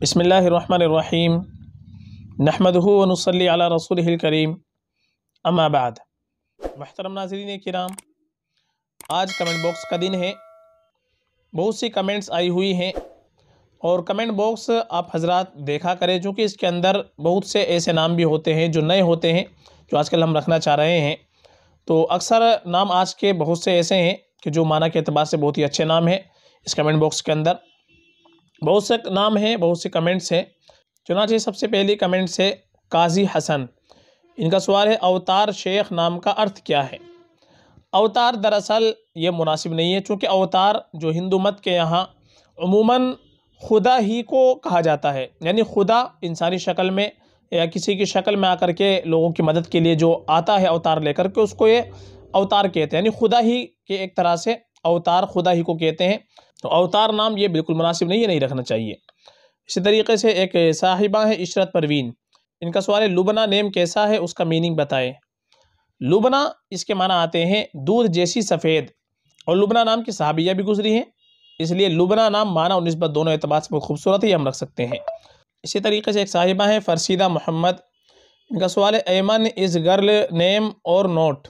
बसमीम नहमदूनसली रसूल करीम अम्माबाद महतरम नाजरीन के नाम आज कमेंट बॉक्स का दिन है बहुत सी कमेंट्स आई हुई हैं और कमेंट बॉक्स आप हजरात देखा करें चूँकि इसके अंदर बहुत से ऐसे नाम भी होते हैं जो नए होते हैं जो आज कल हम रखना चाह रहे हैं तो अक्सर नाम आज के बहुत से ऐसे हैं कि जो माना के अतबार से बहुत ही अच्छे नाम हैं इस कमेंट बॉक्स के अंदर बहुत से नाम हैं बहुत से कमेंट्स हैं चुनाचे सबसे पहले कमेंट्स है काजी हसन इनका सवाल है अवतार शेख नाम का अर्थ क्या है अवतार दरअसल ये मुनासिब नहीं है चूँकि अवतार जो हिंदू मत के यहाँ अमूमन खुदा ही को कहा जाता है यानी खुदा इंसानी शक्ल में या किसी की शक्ल में आकर के लोगों की मदद के लिए जो आता है अवतार लेकर के उसको ये अवतार कहते हैं यानी खुदा ही के एक तरह से अवतार खुदा ही को कहते हैं तो अवतार नाम ये बिल्कुल मुनासिब नहीं है नहीं रखना चाहिए इसी तरीके से एक साहिबा है इशरत परवीन इनका सवाल है लुबना नेम कैसा है उसका मीनिंग बताएं लुबना इसके माना आते हैं दूध जैसी सफ़ेद और लुबना नाम की सहाबिया भी गुजरी हैं इसलिए लुबना नाम माना और नस्बत दोनों एतबार से खूबसूरत ही हम रख सकते हैं इसी तरीके से एक साहिबा हैं फरसीदा मोहम्मद इनका सवाल है ऐमन इज़ गर्ल नेम और नोट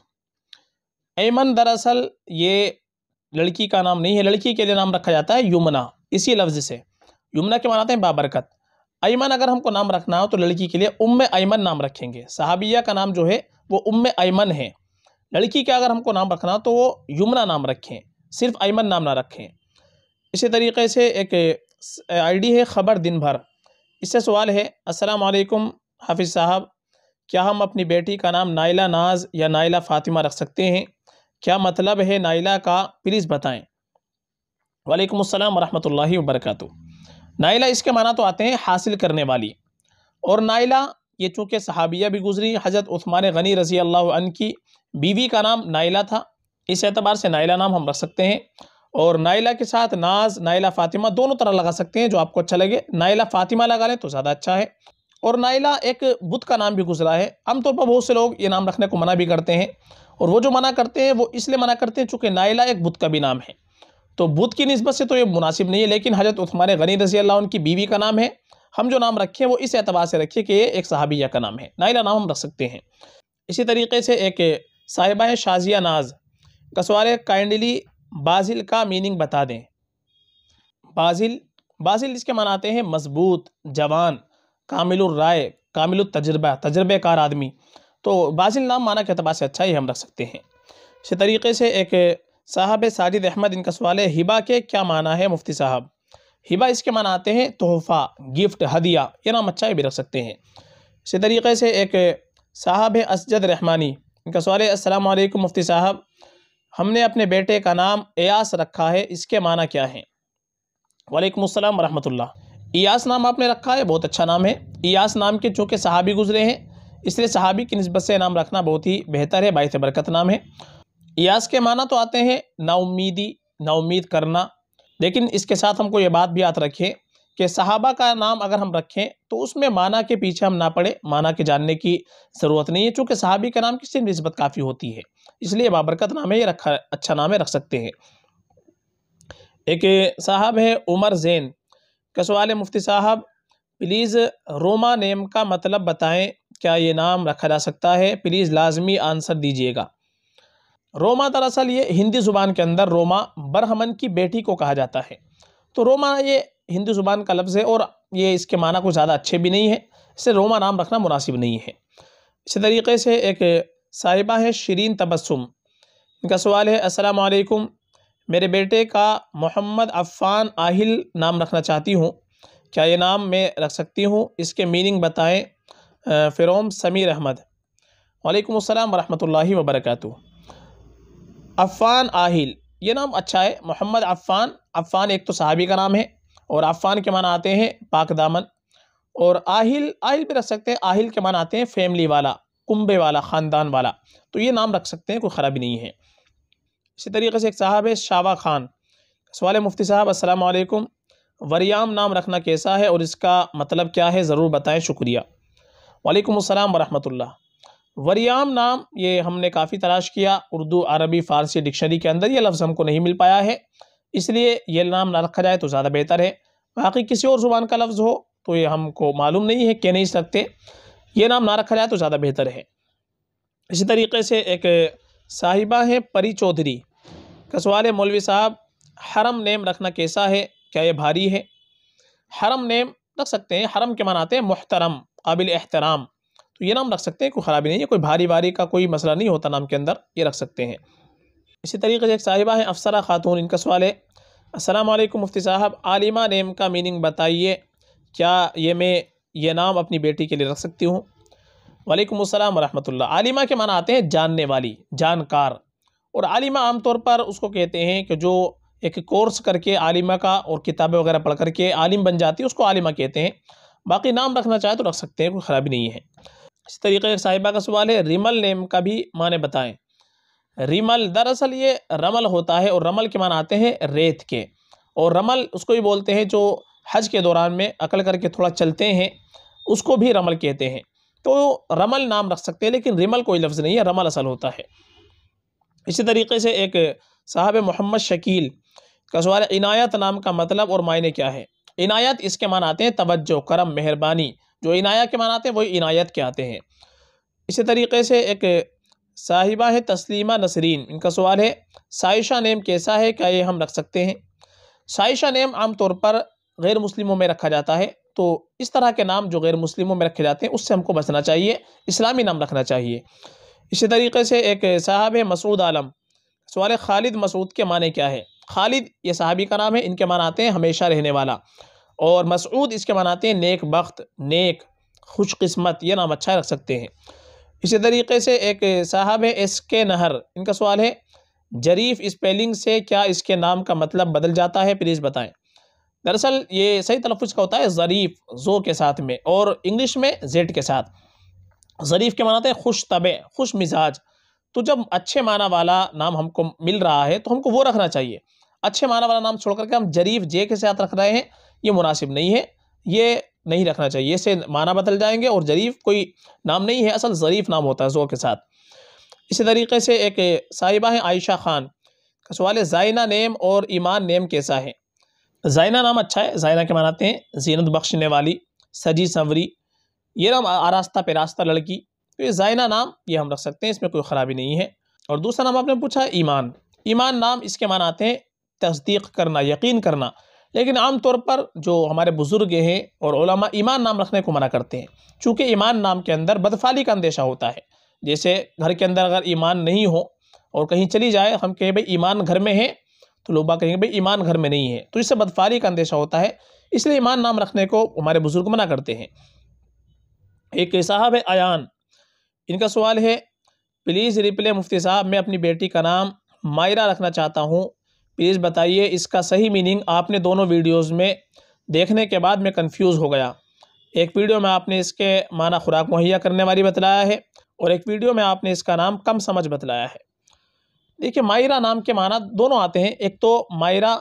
ऐमन दरअसल ये लड़की का नाम नहीं है लड़की के लिए नाम रखा जाता है यमुना इसी लफ्ज़ से यमुना के मानाते हैं बाबरकत अयमन अगर हमको नाम रखना हो तो लड़की के लिए उम अयमन नाम रखेंगे साहबिया का नाम जो है वो उम अयमन है लड़की का अगर हमको नाम रखना हो तो वो यमुना नाम रखें सिर्फ अयमन नाम ना रखें इसी तरीके से एक आईडी है ख़बर दिन भर इससे सवाल है अस्सलाम वालेकुम हाफिज़ साहब क्या हम अपनी बेटी का नाम नायला नाज या नायला फ़ातिमा रख सकते हैं क्या मतलब है नाइला का प्लीज़ बताएं वालेकुम अस्सलाम रहमतुल्लाहि वबरकatuh नाइला इसके माना तो आते हैं हासिल करने वाली और नाइला ये चूँकि सहाबिया भी गुजरी हज़रत उस्मान गनी रज़ी अल्लाह की बीवी का नाम नाइला था इस एतबार से नाइला नाम हम रख सकते हैं और नाइला के साथ नाज नाइला फ़ातिमा दोनों तरह लगा सकते हैं जो आपको अच्छा लगे नाइला फ़ातिमा लगा लें तो ज़्यादा अच्छा है और नाइला एक बुत का नाम भी गुजरा है आमतौर पर बहुत से लोग ये नाम रखने को मना भी करते हैं और वो जो मना करते हैं वो इसलिए मना करते हैं चूँकि नाइला एक बुद्ध का भी नाम है तो बुद्ध की नस्बत से तो ये मुनासिब नहीं है लेकिन हजरत उस्मान गनी रजी अल्लाह उनकी बीवी का नाम है हम जो नाम हैं वो इस एतबार से रखे कि ये एक सहाबिया का नाम है नाइला नाम हम रख सकते हैं इसी तरीके से एक साहिबा है शाजिया नाज कसवार काइंडली बाजिल का मीनिंग बता दें बाजिल बाजिल इसके मनाते हैं मजबूत जवान कामिल राय कामिल तजर्बा तजर्बेकार आदमी तो बाजिल नाम माना के अतबार से अच्छा ही हम रख सकते हैं इसी तरीके से एक साहब साजिद अहमद इनका सवाल है हिबा के क्या माना है मुफ्ती साहब हिबा इसके माना आते हैं तोहफ़ा गिफ्ट हदिया ये नाम अच्छा भी रख सकते हैं इसी तरीके से एक साहब है असजद रहमानी इनका सवाल है असलकम मुफ्ती साहब हमने अपने बेटे का नाम एयास रखा है इसके माना क्या है वालेकुम अस्सलाम वरहमतुल्लाह इयास नाम आपने रखा है बहुत अच्छा नाम है इयास नाम के चूँकि साहबी गुजरे हैं इसलिए सहाबी की नस्बत से नाम रखना बहुत ही बेहतर है बाईस बरकत नाम है यास के माना तो आते हैं नाउमीदी नाउमीद करना लेकिन इसके साथ हमको ये बात भी याद रखें कि सहाबा का नाम अगर हम रखें तो उसमें माना के पीछे हम ना पड़े माना के जानने की ज़रूरत नहीं है चूँकि सहाबी का नाम किसी नस्बत काफ़ी होती है इसलिए बाबरकत नाम है ये रखा अच्छा नाम है रख सकते हैं एक साहब है उमर जैन कसवाल मुफ्ती साहब प्लीज़ रोमा नेम का मतलब बताएं क्या ये नाम रखा जा सकता है प्लीज़ लाजमी आंसर दीजिएगा रोमा दरअसल ये हिंदी ज़ुबान के अंदर रोमा बरहमन की बेटी को कहा जाता है तो रोमा ये हिंदी ज़ुबान का लफ्ज़ है और ये इसके माना कुछ ज़्यादा अच्छे भी नहीं है इससे रोमा नाम रखना मुनासिब नहीं है इसी तरीके से एक साहिबा है शरीन तबसम इनका सवाल है असलकुम मेरे बेटे का मोहम्मद अफ़ान आहिल नाम रखना चाहती हूँ क्या ये नाम मैं रख सकती हूँ इसके मीनिंग बताएँ फ़िरोम समीर अहमद वालेकुम अस्सलाम वरहमतुल्लाहि वबरकatuh अफ़ान आहिल ये नाम अच्छा है मोहम्मद अफ़ान अफ़ान एक तो सहाबी का नाम है और अफ़ान के माना आते हैं पाक दामन और आहिल आहिल भी रख सकते हैं आहिल के माना आते हैं फैमिली वाला कुंबे वाला ख़ानदान वाला तो ये नाम रख सकते हैं कोई ख़राबी नहीं है इसी तरीके से एक साहब है शावा खान सवाल मुफ्ती साहब असलकुम वरियाम नाम रखना कैसा है और इसका मतलब क्या है ज़रूर बताएँ शुक्रिया वालेकुम अस्सलाम वरहमतुल्लाह वरियाम नाम ये हमने काफ़ी तलाश किया उर्दू अरबी फ़ारसी डिक्शनरी के अंदर ये लफ्ज़ हमको नहीं मिल पाया है इसलिए ये नाम ना रखा जाए तो ज़्यादा बेहतर है बाकी किसी और ज़ुबान का लफ्ज़ हो तो ये हमको मालूम नहीं है कह नहीं सकते ये नाम ना रखा जाए तो ज़्यादा बेहतर है इसी तरीके से एक साहिबा हैं परी चौधरी कसवाल मौलवी साहब हरम नेम रखना कैसा है क्या ये भारी है हरम नेम रख सकते हैं हरम के मनाते हैं मोहतरम काबिल एहतराम तो ये नाम रख सकते हैं कोई ख़राबी नहीं है कोई भारी वारी का कोई मसला नहीं होता नाम के अंदर ये रख सकते हैं इसी तरीके से एक साहिबा हैं अफसरा खातून इनका सवाल है असलम मुफ्ती साहब आलिमा नेम का मीनिंग बताइए क्या ये मैं ये नाम अपनी बेटी के लिए रख सकती हूँ वालेकुम अस्सलाम वरहमतुल्लाह आलिमा के माना आते हैं जानने वाली जानकार और आलिमा आम तौर पर उसको कहते हैं कि जो एक कोर्स करके आलिमा का और किताबें वगैरह पढ़ करके आलिम बन जाती है उसको आलिमा कहते हैं बाकी नाम रखना चाहे तो रख सकते हैं कोई ख़राबी नहीं है इस तरीके से साहिबा का सवाल है रिमल नेम का भी माने बताएं रिमल दरअसल ये रमल होता है और रमल के मान आते हैं रेत के और रमल उसको भी बोलते हैं जो हज के दौरान में अकल करके थोड़ा चलते हैं उसको भी रमल कहते हैं तो रमल नाम रख सकते हैं लेकिन रिमल कोई लफ्ज़ नहीं है रमल असल होता है इसी तरीके से एक साहब मोहम्मद शकील का सवाल इनायत नाम का मतलब और मायने क्या है इनायत इसके मान आते हैं तवज्जो करम मेहरबानी जो इनायत के मान आते हैं वही इनायत के आते हैं इसी तरीके से एक साहिबा है तस्लीमा नसरीन इनका सवाल है साइशा नेम कैसा है क्या ये हम रख सकते हैं साइशा नेम आम तौर पर गैर मुस्लिमों में रखा जाता है तो इस तरह के नाम जो गैर मुस्लिमों में रखे जाते हैं उससे हमको बचना चाहिए इस्लामी नाम रखना चाहिए इसी तरीके से एक साहब है मसूद आलम सवाल खालिद मसूद के माने क्या है खालिद ये सहाबी का नाम है इनके मान आते हैं हमेशा रहने वाला और मसऊद इसके मान आते हैं नेक बख्त नेक खुशकस्मत ये नाम अच्छा रख सकते हैं इसी तरीके से एक साहब है एस के नहर इनका सवाल है जरीफ स्पेलिंग से क्या इसके नाम का मतलब बदल जाता है प्लीज़ बताएं दरअसल ये सही तलफ़ का होता है ज़रीफ़ ज़ो के साथ में और इंग्लिश में जेड के साथ ज़रीफ़ के मानाते हैं खुश तबे खुश मिजाज तो जब अच्छे माना वाला नाम हमको मिल रहा है तो हमको वो रखना चाहिए अच्छे माना वाला नाम छोड़ करके हम जरीफ जे के साथ रख रहे हैं ये मुनासिब नहीं है ये नहीं रखना चाहिए इसे माना बदल जाएंगे और जरीफ कोई नाम नहीं है असल ज़रीफ़ नाम होता है ज़ो के साथ इसी तरीके से एक साहिबा है आयशा ख़ान का सवाल है जायना नेम और ईमान नेम कैसा है जायना नाम अच्छा है जायना के मनाते हैं जीनत बख्शने वाली सजी संवरी ये नाम आरास्ता पेरास्ता लड़की तो ये जायना नाम ये हम रख सकते हैं इसमें कोई ख़राबी नहीं है और दूसरा नाम आपने पूछा ईमान ईमान नाम इसके मान आते हैं तस्दीक करना यकीन करना लेकिन आम तौर पर जो हमारे बुज़ुर्ग हैं और ईमान नाम रखने को मना करते हैं चूँकि ईमान नाम के अंदर बदफाली का अंदेशा होता है जैसे घर के अंदर अगर ईमान नहीं हो और कहीं चली जाए हम कहें भाई ईमान घर में है तो लोग बात कहेंगे भाई ईमान घर में नहीं है तो इससे बदफाली का अंदेशा होता है इसलिए ईमान नाम रखने को हमारे बुज़ुर्ग मना करते हैं एक साहब है अयान इनका सवाल है प्लीज़ रिप्ले मुफ्ती साहब मैं अपनी बेटी का नाम मायरा रखना चाहता हूँ प्लीज़ बताइए इसका सही मीनिंग आपने दोनों वीडियोस में देखने के बाद मैं कंफ्यूज हो गया एक वीडियो में आपने इसके माना खुराक मुहैया करने वाली बतलाया है और एक वीडियो में आपने इसका नाम कम समझ बतलाया है देखिए मायरा नाम के माना दोनों आते हैं एक तो मायरा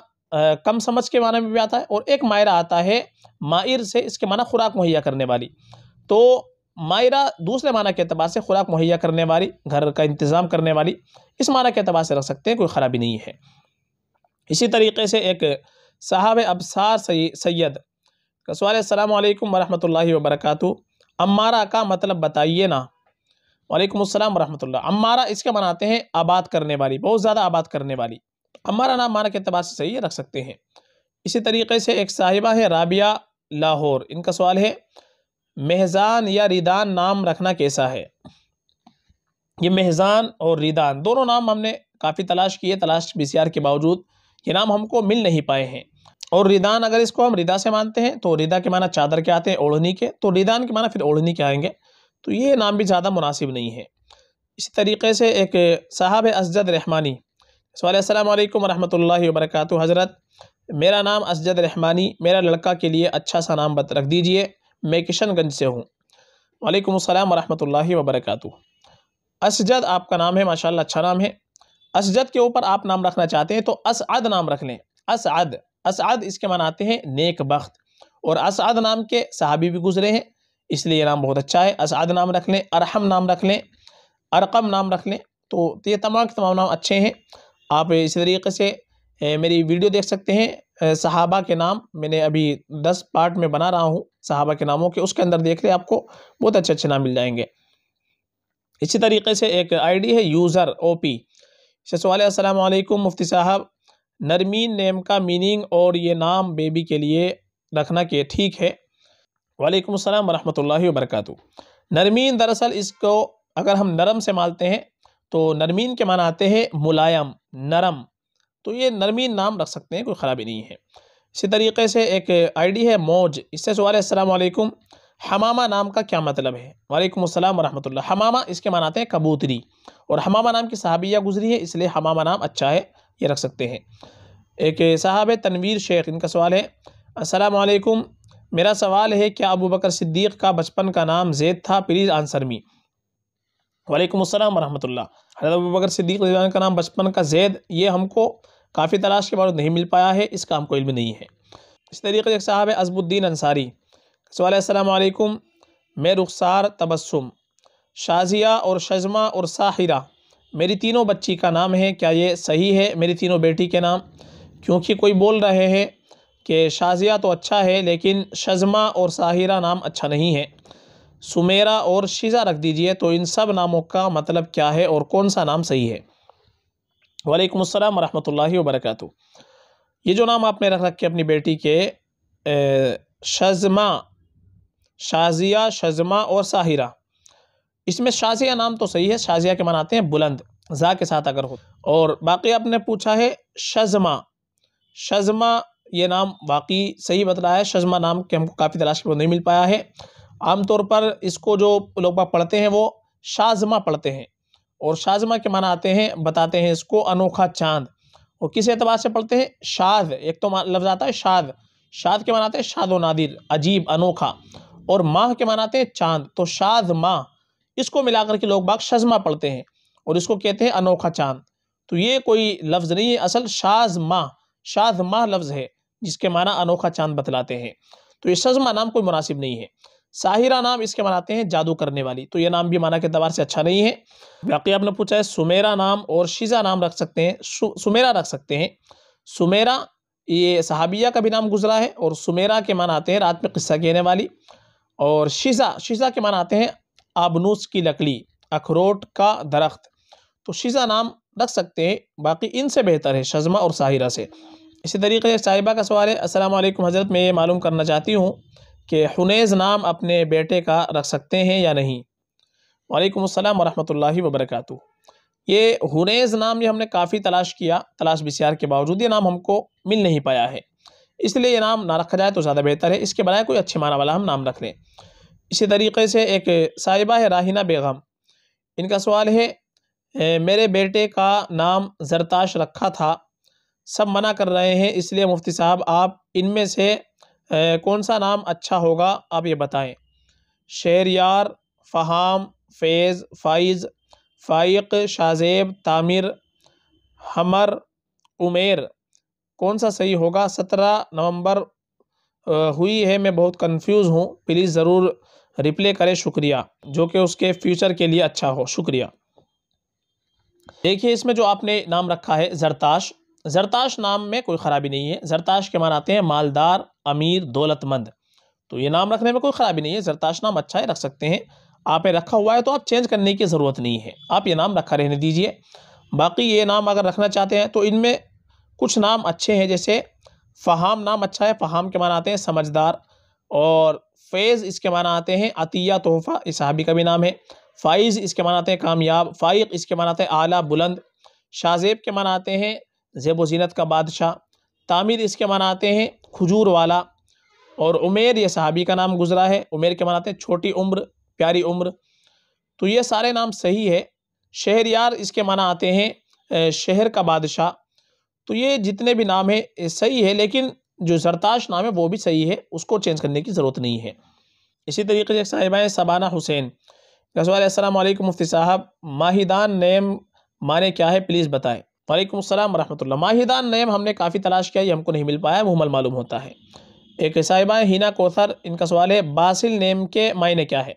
कम समझ के माना में भी आता है और एक मायरा आता है मायर से इसके माना खुराक मुहैया करने वाली तो मायरा दूसरे माना के अतबार से खुराक मुहैया करने वाली घर का इंतज़ाम करने वाली इस माना के अतबार से रख सकते हैं कोई ख़राबी नहीं है इसी तरीके से एक साहब अबसार सैयद कसवाल अलैक्म वरहमतुल्लाहि वबरकू अम्मारा का मतलब बताइए ना वालेकुम अस्सलाम वरहमतुल्लाह अम्मारा इसके मनाते हैं आबाद करने वाली बहुत ज़्यादा आबाद करने वाली अम्मारा नाम माना के अतबार से सही रख सकते हैं इसी तरीके से एक साहिबा है राबिया लाहौर इनका सवाल है मेहजान या रिदान नाम रखना कैसा है ये मेहजान और रिदान दोनों नाम हमने काफ़ी तलाश किए तलाश बीसीआर के बावजूद ये नाम हमको मिल नहीं पाए हैं और रिदान अगर इसको हम रिदा से मानते हैं तो रिदा के माना चादर के आते हैं ओढ़नी के तो रिदान के माना फिर ओढ़नी के आएंगे तो ये नाम भी ज़्यादा मुनासिब नहीं है इसी तरीके से एक साहब असजद रहमानी सवालम वरहमल वर्क हज़रत मेरा नाम असजद रहमानी मेरा लड़का के लिए अच्छा सा नाम बत रख दीजिए मैं किशनगंज से हूँ वालेकुम अस्सलाम वरहमतुल्लाहि वबरकatuh असजद आपका नाम है माशाल्लाह अच्छा नाम है असजद के ऊपर आप नाम रखना चाहते हैं तो असअद नाम रख लें असअद असअद इसके मान आते हैं नेक बख्त और असअद नाम के सहाबी भी गुजरे हैं इसलिए ये नाम बहुत अच्छा है असअद नाम रख लें अरहम नाम रख लें अरकम नाम रख लें तो ये तमाम तमाम नाम अच्छे हैं आप इसी तरीके से मेरी वीडियो देख सकते हैं सहाबा के नाम मैंने अभी दस पार्ट में बना रहा हूँ सहाबा के नामों के उसके अंदर देख रहे आपको बहुत अच्छे अच्छे नाम मिल जाएंगे इसी तरीके से एक आईडी है यूज़र ओपी पी सवाल अस्सलाम वालेकुम मुफ्ती साहब नरमीन नेम का मीनिंग और ये नाम बेबी के लिए रखना के ठीक है वालेकुम असलम वरहमतुल्लाहि वबरकू नरमीन दरअसल इसको अगर हम नरम से मालते हैं तो नरमीन के माना आते हैं मुलायम नरम तो ये नरमीन नाम रख सकते हैं कोई ख़राबी नहीं है इसी तरीके से एक आईडी है मौज इससे सवाल है असलकुम हमामा नाम का क्या मतलब है वालेकुम अस्सलाम वरहमतुल्लाह हमामा इसके मनाते आते हैं कबूतरी और हमामा नाम की सहाबिया गुजरी है इसलिए हमामा नाम अच्छा है ये रख सकते हैं एक साहब है तनवीर शेख इनका सवाल है असलकुम मेरा सवाल है क्या अबू बकर सिद्दीक का बचपन का नाम जैद था प्लीज़ आंसर मी वालेकुम अस्सलाम वरहमतुल्लाह हजरत अबू बकर सिद्दीक का नाम बचपन का जैद ये हमको काफ़ी तलाश के बाद नहीं मिल पाया है इसका को इल्म नहीं है इस तरीके से एक साहब है अजबुद्दीन अंसारी सवाल असलकुम मैं रुखसार तबस्सुम शाजिया और शजमा और साहिरा मेरी तीनों बच्ची का नाम है क्या ये सही है मेरी तीनों बेटी के नाम क्योंकि कोई बोल रहे हैं कि शाजिया तो अच्छा है लेकिन शजमा और साहिरा नाम अच्छा नहीं है सुमेरा और शीज़ा रख दीजिए तो इन सब नामों का मतलब क्या है और कौन सा नाम सही है वालेकुम अस्सलाम वरहमतुल्लाहि वरक ये जो नाम आपने रख रखे अपनी बेटी के शजमा शाजिया शजमा और साहिरा इसमें शाजिया नाम तो सही है शाजिया के मनाते हैं बुलंद ज़ा के साथ अगर हो और बाकी आपने पूछा है शजमा शजमा ये नाम बाकी सही बतला है शजमा नाम के हमको काफ़ी तलाश के नहीं मिल पाया है आमतौर पर इसको जो लोग पढ़ते हैं वो शाजमा पढ़ते हैं और शाजमा के माना आते हैं बताते हैं इसको अनोखा चांद और किस एतबार से पढ़ते हैं शाद एक तो लफ्ज़ आता है शाद शाद के मनाते हैं शाद व नादिर अजीब अनोखा और माह के मनाते हैं चांद तो शाद माह इसको मिलाकर के लोग बाग शजमा पढ़ते हैं और इसको कहते हैं अनोखा चांद तो ये कोई लफ्ज़ नहीं है असल शाज माह शाज माह लफ्ज़ है जिसके माना अनोखा चांद बतलाते हैं तो ये शजमा नाम कोई मुनासिब नहीं है साहिरा नाम इसके मनाते हैं जादू करने वाली तो ये नाम भी माना के अतबार से अच्छा नहीं है बाकी आपने पूछा है सुमेरा नाम और शीजा नाम रख सकते हैं सु, सुमेरा रख सकते हैं सुमेरा ये सहाबिया का भी नाम गुजरा है और सुमेरा के मान आते हैं रात में किस्सा कहने वाली और शीजा शीजा के मान आते हैं आबनूस की लकड़ी अखरोट का दरख्त तो शीजा नाम रख सकते हैं बाकी इनसे बेहतर है शजमा और साहिरा से इसी तरीके से साहिबा का सवाल है असलम हज़रत मैं ये मालूम करना चाहती हूँ कि हुनेज नाम अपने बेटे का रख सकते हैं या नहीं वालेकुम अस्सलाम वरहमतुल्लाहि वबरकatuh ये हुनेज़ नाम ये हमने काफ़ी तलाश किया तलाश बिसार के बावजूद ये नाम हमको मिल नहीं पाया है इसलिए ये नाम ना रखा जाए तो ज़्यादा बेहतर है इसके बनाए कोई अच्छे माना वाला हम नाम रख लें इसी तरीके से एक साहिबा है राहिना बेगम इनका सवाल है मेरे बेटे का नाम जरताश रखा था सब मना कर रहे हैं इसलिए मुफ्ती साहब आप इनमें से कौन सा नाम अच्छा होगा आप ये बताएं शेर यार फ़हाम फैज़ फ़ाइज़ फ़ाइक शाजेब तामिर हमर उमेर कौन सा सही होगा सत्रह नवंबर हुई है मैं बहुत कंफ्यूज हूँ प्लीज़ ज़रूर रिप्ले करें शुक्रिया जो कि उसके फ्यूचर के लिए अच्छा हो शुक्रिया देखिए इसमें जो आपने नाम रखा है जरताश जरताश नाम में कोई ख़राबी नहीं है जरताश के मान आते हैं मालदार अमीर दौलतमंद तो ये नाम रखने में कोई ख़राबी नहीं है जरताश नाम अच्छा है रख सकते हैं आपने रखा हुआ है तो आप चेंज करने की ज़रूरत नहीं है आप ये नाम रखा रहने दीजिए बाकी ये नाम अगर रखना चाहते हैं तो इनमें कुछ नाम अच्छे हैं जैसे फ़हाम नाम अच्छा है फ़हाम के माना आते हैं समझदार और फैज़ इसके माना आते हैं अतिया तोहफ़ा इस सहाबी का भी नाम है फ़ाइज़ इसके माना आते हैं कामयाब फ़ाइक इसके माना आते हैं आला बुलंद शाहजेब के माना आते हैं ज़ेब ज़ीनत का बादशाह तामिर इसके माना आते हैं खजूर वाला और उमेर ये सहाबी का नाम गुजरा है उमेर के मनाते हैं छोटी उम्र प्यारी उम्र तो ये सारे नाम सही है शहर यार इसके माना आते हैं शहर का बादशाह तो ये जितने भी नाम है सही है लेकिन जो सरताश नाम है वो भी सही है उसको चेंज करने की ज़रूरत नहीं है इसी तरीके से साहिबा है सबाना हुसैन रसवाल असल मुफ्ती साहब माहिदान नेम माने क्या है प्लीज़ बताएँ वालेकुम सलाम वरहमतुल्ला माहिदान नेम हमने काफ़ी तलाश किया ये हमको नहीं मिल पाया मुहमल मालूम होता है एक साहिबा हिना कोसर इनका सवाल है बासिल नेम के मायने क्या है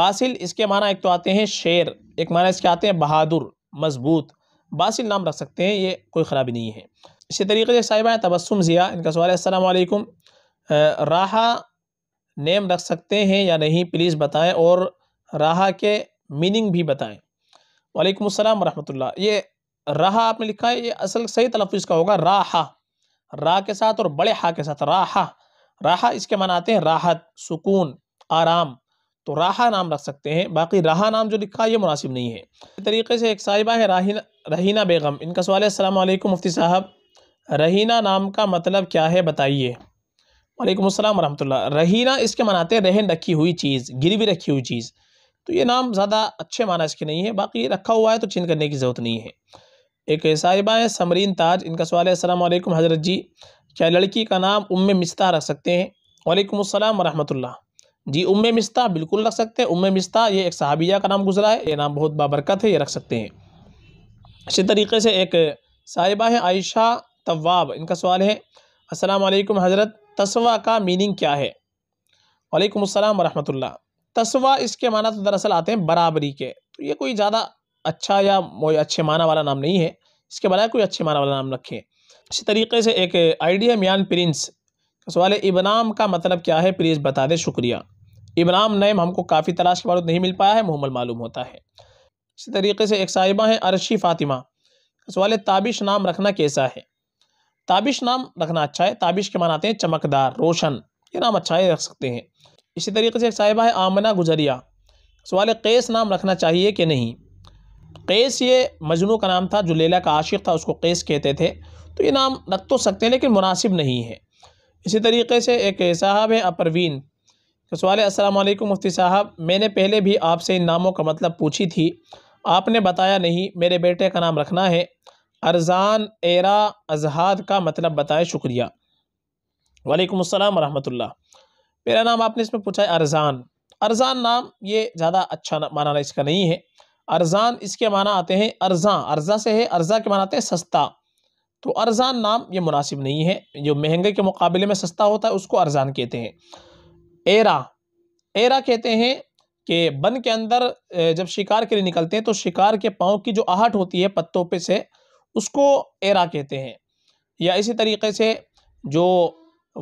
बासिल इसके माना एक तो आते हैं शेर एक माना इसके आते हैं बहादुर मजबूत बासिल नाम रख सकते हैं ये कोई ख़राबी नहीं है इसी तरीके से साहिबा तबसम ज़िया इनका सवाल है असलकुम राहा नेम रख सकते हैं या नहीं प्लीज़ बताएँ और राहा के मीनिंग भी बताएँ वालेकुम अस्सलाम वरहमतुल्लाह ये रहा आपने लिखा है ये असल सही तलफ़ इसका होगा राहा रा के साथ और बड़े हा के साथ राहा राहा इसके मनाते हैं राहत सुकून आराम तो राहा नाम रख सकते हैं बाकी राहा नाम जो लिखा ये मुनासिब नहीं है तरीके से एक साहिबा है राहिना रहीना बेगम इनका सवाल है असलम मुफ्ती साहब रहीना नाम का मतलब क्या है बताइए वालेकुम अस्सलाम वरहमतुल्लाह रहीना इसके मनाते रहन रखी हुई चीज़ गिरवी रखी हुई चीज़ तो ये नाम ज़्यादा अच्छे माना इसके नहीं है बाकी रखा हुआ है तो चिन्ह करने की ज़रूरत नहीं है एक साहिबा है समरीन ताज इनका सवाल है असलम हज़रत जी क्या लड़की का नाम उम मिस्ता रख सकते हैं वालेकुम अस्सलाम वरहमतुल्ला जी उम मिस्ता बिल्कुल रख सकते हैं उम मिस्ता ये एक सहाबिया का नाम गुजरा है ये नाम बहुत बाबरकत है ये रख सकते हैं इसी तरीके से एक साहिबा है आयशा तवाब इनका सवाल है असलम हज़रत तस्वा का मीनिंग क्या है वालेकुम अस्सलाम वरहमतुल्ला तस्वा इसके माना तो दरअसल आते हैं बराबरी के तो ये कोई ज़्यादा अच्छा या अच्छे माना वाला नाम नहीं है इसके बजाय कोई अच्छे माना वाला नाम रखें इसी तरीके से एक आइडिया मियान प्रिंस सवाल है इबनाम का मतलब क्या है प्लीज़ बता दें शुक्रिया इबनाम नेम हमको काफ़ी तलाश के बारूद नहीं मिल पाया है मुहम्मल मालूम होता है इसी तरीके से एक साहिबा है अरशी फ़ातिमा सवाल है ताबिश नाम रखना कैसा है ताबिश नाम रखना अच्छा है ताबिश के मानाते हैं चमकदार रोशन ये नाम अच्छा है रख सकते हैं इसी तरीके से एक साहिबा है आमना गुजरिया सवाल कैस नाम रखना चाहिए कि नहीं कैस ये मजनू का नाम था जो लेला का आशिक था उसको कैस कहते थे तो ये नाम रख तो सकते हैं लेकिन मुनासिब नहीं है इसी तरीके से एक साहब है अपरवीन तो सवाल अस्सलाम वालेकुम मुफ्ती साहब मैंने पहले भी आपसे इन नामों का मतलब पूछी थी आपने बताया नहीं मेरे बेटे का नाम रखना है अरजान एरा अजहाद का मतलब बताए शुक्रिया वालेकुम अस्सलाम रहमतुल्लाह मेरा नाम आपने इसमें पूछा है अरजान अरजान नाम ये ज़्यादा अच्छा माना इसका नहीं है अरजान इसके माना आते हैं अरजा अरजा से है अरजा के माना आते हैं सस्ता तो अरजान नाम ये मुनासिब नहीं है जो महंगे के मुकाबले में सस्ता होता है उसको अरजान कहते हैं एरा एरा कहते हैं कि बन के अंदर जब शिकार के लिए निकलते हैं तो शिकार के पाँव की जो आहट होती है पत्तों पे से उसको एरा कहते हैं या इसी तरीके से जो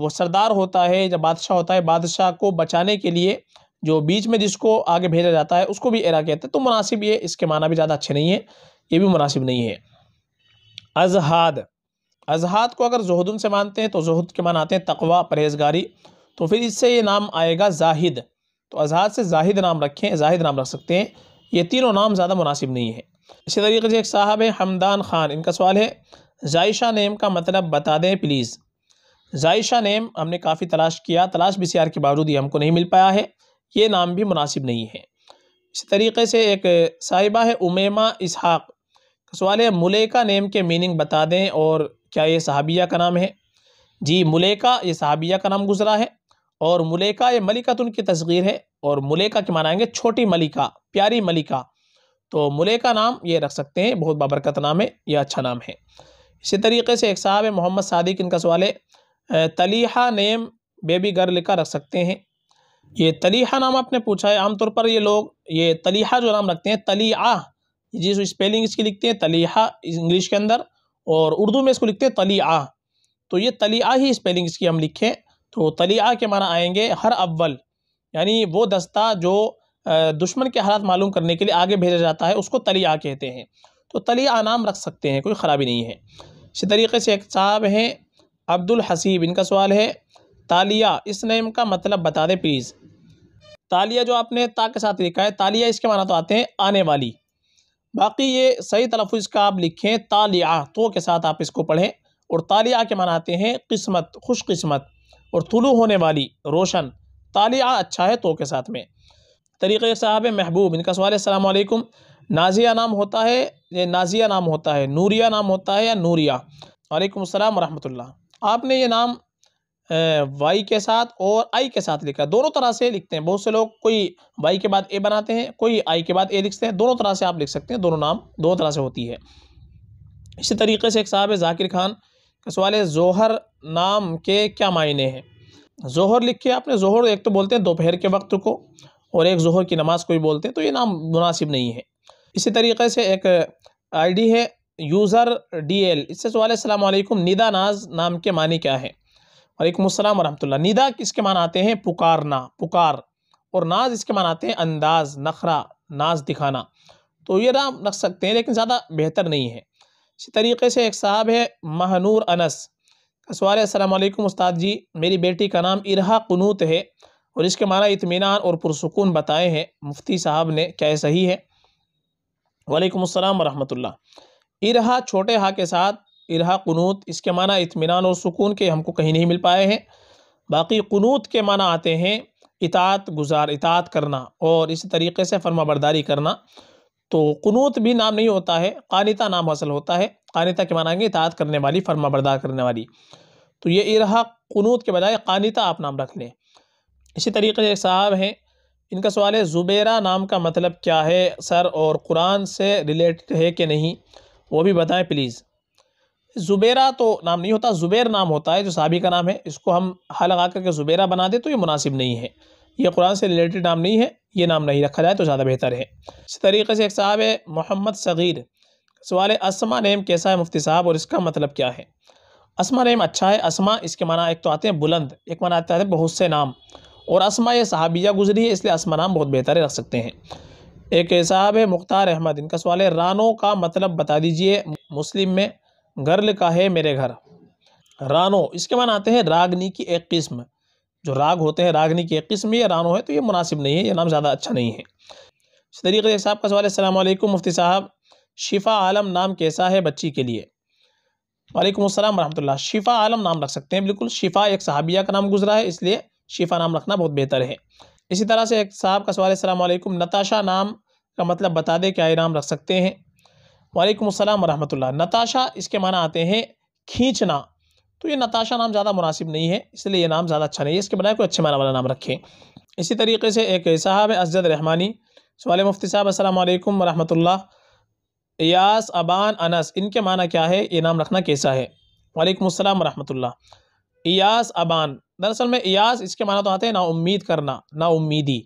वो सरदार होता है या बादशाह होता है बादशाह को बचाने के लिए जो बीच में जिसको आगे भेजा जाता है उसको भी एरा कहते हैं तो मुनासिब ये इसके माना भी ज़्यादा अच्छे नहीं है ये भी मुनासिब नहीं है अजहाद अजहाद को अगर जहदुन से मानते हैं तो जहद के मान आते हैं तकवा परहेजगारी तो फिर इससे ये नाम आएगा जाहिद तो अजहाद से जाहिद नाम रखें जाहिद नाम रख सकते हैं ये तीनों नाम ज़्यादा मुनासिब नहीं है इसी तरीके से एक साहब है हमदान ख़ान इनका सवाल है जायशा नेम का मतलब बता दें प्लीज़ जायशा नेम हमने काफ़ी तलाश किया तलाश बिसार के बावजूद ये हमको नहीं मिल पाया है ये नाम भी मुनासिब नहीं है इसी तरीके से एक साहिबा है उमेमा इसहाक़ सवाल है मुलेका नेम के मीनिंग बता दें और क्या ये सहाबिया का नाम है जी मुलेका ये सहाबिया का नाम गुजरा है और मुलेका ये मलिका तो की तस्गीर है और मुलेका के मनाएंगे छोटी मलिका प्यारी मलिका तो मुलेका नाम ये रख सकते हैं बहुत बाबरकत नाम है यह अच्छा नाम है इसी तरीके से एक साहब है मोहम्मद सादिक इनका सवाल है तलीहा नेम बेबी गर्ल का रख सकते हैं ये तलीहा नाम आपने पूछा है आमतौर पर ये लोग ये तलीहा जो नाम रखते हैं तलीआ जिस स्पेलिंग इसकी लिखते हैं तलीहा इंग्लिश के अंदर और उर्दू में इसको लिखते हैं तलीआ तो ये तलीआ ही स्पेलिंग इसकी हम लिखें तो तलीआ के माना आएंगे हर अव्वल यानी वो दस्ता जो दुश्मन के हालात मालूम करने के लिए आगे भेजा जाता है उसको तलीआ कहते हैं तो तलीआ नाम रख सकते हैं कोई ख़राबी नहीं है इसी तरीके से एक साहब हैं अब्दुल हसीब इनका सवाल है तालिया इस नेम का मतलब बता दें प्लीज़ तालिया जो आपने ता के साथ लिखा है तालिया इसके माना तो आते हैं आने वाली बाकी ये सही तलफ़ का आप लिखें तालिया तो के साथ आप इसको पढ़ें और तालिया के माना आते हैं किस्मत खुशकस्मत और तुलू होने वाली रोशन तालिया अच्छा है तो के साथ में तरीक़े साहब महबूब इनका सवाल है अलैक्म नाजिया नाम होता है ये नाजिया नाम होता है नूरिया नाम होता है या नूरिया वालेकुम अस्सलाम रहमतुल्लाह आपने ये नाम वाई के साथ और आई के साथ लिखा दोनों तरह से लिखते हैं बहुत से लोग कोई वाई के बाद ए बनाते हैं कोई आई के बाद ए लिखते हैं दोनों तरह से आप लिख सकते हैं दोनों नाम दोनों तरह से होती है इसी तरीके से एक साहब है जाकिर खान का सवाल है जोहर नाम के क्या मायने हैं जोहर लिख के आपने जोहर एक तो बोलते हैं दोपहर के वक्त को और एक जोहर की नमाज को भी बोलते हैं तो ये नाम मुनासिब नहीं है इसी तरीके से एक आईडी है यूज़र डीएल इससे सवाल है अलैक्म निदा नाज नाम के मानी क्या है वालेकुम अस्सलाम वरहमतुल्ला निदा किसके मान आते हैं पुकारना पुकार और नाज इसके मान आते हैं अंदाज नखरा नाज दिखाना तो ये नाम रख सकते हैं लेकिन ज़्यादा बेहतर नहीं है इसी तरीके से एक साहब है महनूर अनस का सवाल असलम उस्ताद जी मेरी बेटी का नाम इरहा कनूत है और इसके माना इतमान और पुरसकून बताए हैं मुफ्ती साहब ने क्या सही है वालेकुम अस्सलाम वरहमतुल्ला इरहा छोटे हा के साथ इरहा क़नूत इसके माना इतमान और सुकून के हमको कहीं नहीं मिल पाए हैं बाकी क़नूत के माना आते हैं इतात गुजार इतात करना और इसी तरीके से फर्माबरदारी करना तो क़नूत भी नाम नहीं होता है कानिता नाम हासिल होता है कानिता के मानाएंगे इतात करने वाली फर्मा करने वाली तो ये इरहा क़नूत के बजाय कानिता आप नाम रख लें इसी तरीके से साहब हैं इनका सवाल है ज़ुबेरा नाम का मतलब क्या है सर और कुरान से रिलेटेड है कि नहीं वो भी बताएं प्लीज़ ज़ुबेरा तो नाम नहीं होता ज़ुबैर नाम होता है जो साहबी का नाम है इसको हम हा लगा करके ज़ुबेरा बना दें तो ये मुनासिब नहीं है ये कुरान से रिलेटेड नाम नहीं है ये नाम नहीं रखा जाए तो ज़्यादा बेहतर है इसी तरीके से एक साहब है मोहम्मद सग़ीर सवाल है असमा नेम कैसा है मुफ्ती साहब और इसका मतलब क्या है असमा नेम अच्छा है असमा इसके माना एक तो आते हैं बुलंद एक माना आता है बहुत से नाम और असमा ये सहाबिया गुजरी है इसलिए असमा नाम बहुत बेहतर रख सकते हैं एक साहब है मुख्तार अहमद इनका सवाल है रानों का मतलब बता दीजिए मुस्लिम में घर लिखा है मेरे घर रानो इसके मान आते हैं रागनी की एक किस्म जो राग होते हैं रागनी की एक किस्म ये रानो है तो ये मुनासिब नहीं है ये नाम ज़्यादा अच्छा नहीं है इस तरीके से साहब का सवाल अल्लाम मुफ्ती साहब शिफा आलम नाम कैसा है बच्ची के लिए वालेकुम अस्सलाम वरहमतुल्लाह शिफा आलम नाम रख सकते हैं बिल्कुल शिफा एक सहाबिया का नाम गुजरा है इसलिए शिफा नाम रखना बहुत बेहतर है इसी तरह से एक साहब का सवाल अल्लाम नताशा नाम का मतलब बता दें क्या ये नाम रख सकते हैं वालेकुम अस्सलाम वरहमतुल्लाह नताशा इसके माना आते हैं खींचना तो ये नताशा नाम ज़्यादा मुनासिब नहीं है इसलिए ये नाम ज़्यादा अच्छा नहीं है इसके बनाए कोई अच्छे माना वाला नाम रखें इसी तरीके से एक साहब है रहमानी सवाल मुफ्ती साहब असल वरहमल्ला यास अबान अनस इनके माना क्या है ये नाम रखना कैसा है वालेकुम अस्सलाम वरहमतुल्ला इयास अबान दरअसल में यास इसके माना तो आते हैं ना उम्मीद करना ना उम्मीदी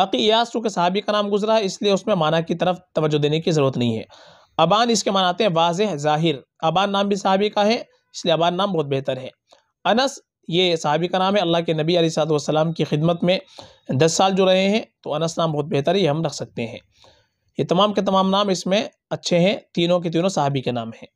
बाकी यास चूँकि साहबी का नाम गुजरा है इसलिए उसमें माना की तरफ तवज्जो देने की ज़रूरत नहीं है अबान इसके मनाते हैं वाज ज़ाहिर अबान नाम भी साहबी का है इसलिए अबान नाम बहुत बेहतर है अनस ये साहबी का नाम है अल्लाह के नबी वसल्लम की खिदमत में दस साल जो रहे हैं तो अनस नाम बहुत बेहतर ही हम रख सकते हैं ये तमाम के तमाम नाम इसमें अच्छे हैं तीनों के तीनों साहबी के नाम हैं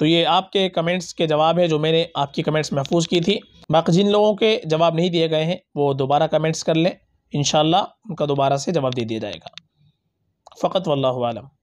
तो ये आपके कमेंट्स के जवाब है जो मैंने आपकी कमेंट्स महफूज की थी बाकी जिन लोगों के जवाब नहीं दिए गए हैं वो दोबारा कमेंट्स कर लें इन उनका दोबारा से जवाब दे दिया जाएगा फ़कत वल्लम